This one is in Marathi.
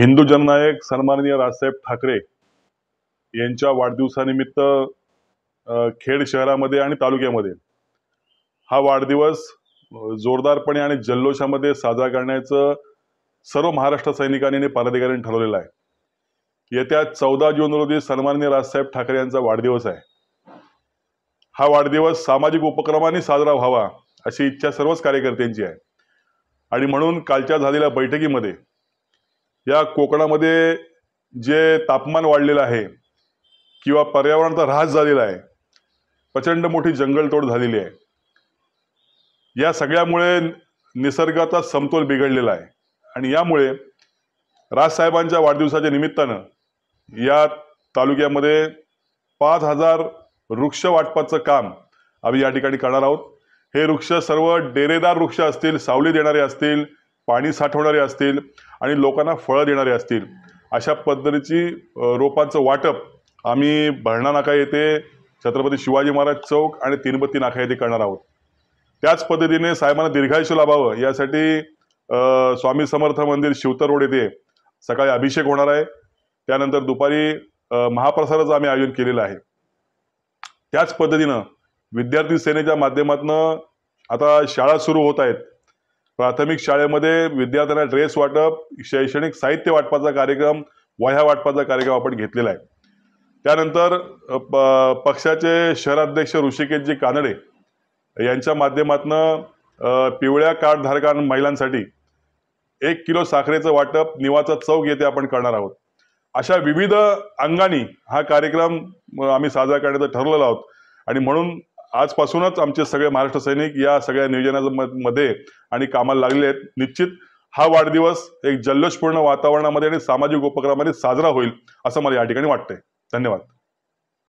हिंदू जननायक सन्माननीय राजसाहेब ठाकरे यांच्या वाढदिवसानिमित्त खेड शहरामध्ये आणि तालुक्यामध्ये हा वाढदिवस जोरदारपणे आणि जल्लोषामध्ये साजरा करण्याचं सर्व महाराष्ट्र सैनिकांनी आणि पदाधिकाऱ्यांनी ठरवलेलं आहे येत्या चौदा जून रोजी सन्माननीय राजसाहेब ठाकरे यांचा वाढदिवस आहे हा वाढदिवस सामाजिक उपक्रमांनी साजरा व्हावा अशी इच्छा सर्वच कार्यकर्त्यांची आहे आणि म्हणून कालच्या झालेल्या बैठकीमध्ये या कोकणामध्ये जे तापमान वाढलेलं आहे किंवा पर्यावरणाचा ऱ्हास झालेला आहे प्रचंड मोठी जंगलतोड झालेली आहे या सगळ्यामुळे निसर्गाचा समतोल बिघडलेला आहे आणि यामुळे राजसाहेबांच्या वाढदिवसाच्या निमित्तानं या तालुक्यामध्ये पाच हजार वृक्ष वाटपाचं काम आम्ही या ठिकाणी करणार आहोत हे वृक्ष सर्व डेरेदार वृक्ष असतील सावली देणारे असतील पाणी साठवणारे असतील आणि लोकांना फळं देणारे असतील अशा पद्धतीची रोपांचं वाटप आम्ही भरणा नाका येथे छत्रपती शिवाजी महाराज चौक आणि तीनबत्ती नाका येथे करणार आहोत त्याच पद्धतीने साहेबांना दीर्घायुष्य लाभावं यासाठी स्वामी समर्थ मंदिर शिवतर रोड येथे सकाळी अभिषेक होणार आहे त्यानंतर दुपारी महाप्रसादाचं आम्ही आयोजन केलेलं आहे त्याच पद्धतीनं विद्यार्थी सेनेच्या माध्यमातून आता शाळा सुरू होत आहेत प्राथमिक शाळेमध्ये विद्यार्थ्यांना ड्रेस वाटप शैक्षणिक साहित्य वाटपाचा कार्यक्रम वह्या वाटपाचा कार्यक्रम आपण घेतलेला आहे त्यानंतर पक्षाचे शहराध्यक्ष ऋषिकेशजी कानडे यांच्या माध्यमातनं पिवळ्या कार्डधारकां महिलांसाठी एक किलो साखरेचं वाटप निवाचा चौक येथे आपण करणार आहोत अशा विविध अंगानी हा कार्यक्रम आम्ही साजरा करण्याचं ठरलेला आहोत आणि म्हणून आजपासूनच आमचे सगळे महाराष्ट्र सैनिक या सगळ्या नियोजना मध्ये आणि कामाला लागले आहेत निश्चित हा वाढदिवस एक जल्लोषपूर्ण वातावरणामध्ये आणि सामाजिक उपक्रमामध्ये साजरा होईल असं मला या ठिकाणी वाटतंय धन्यवाद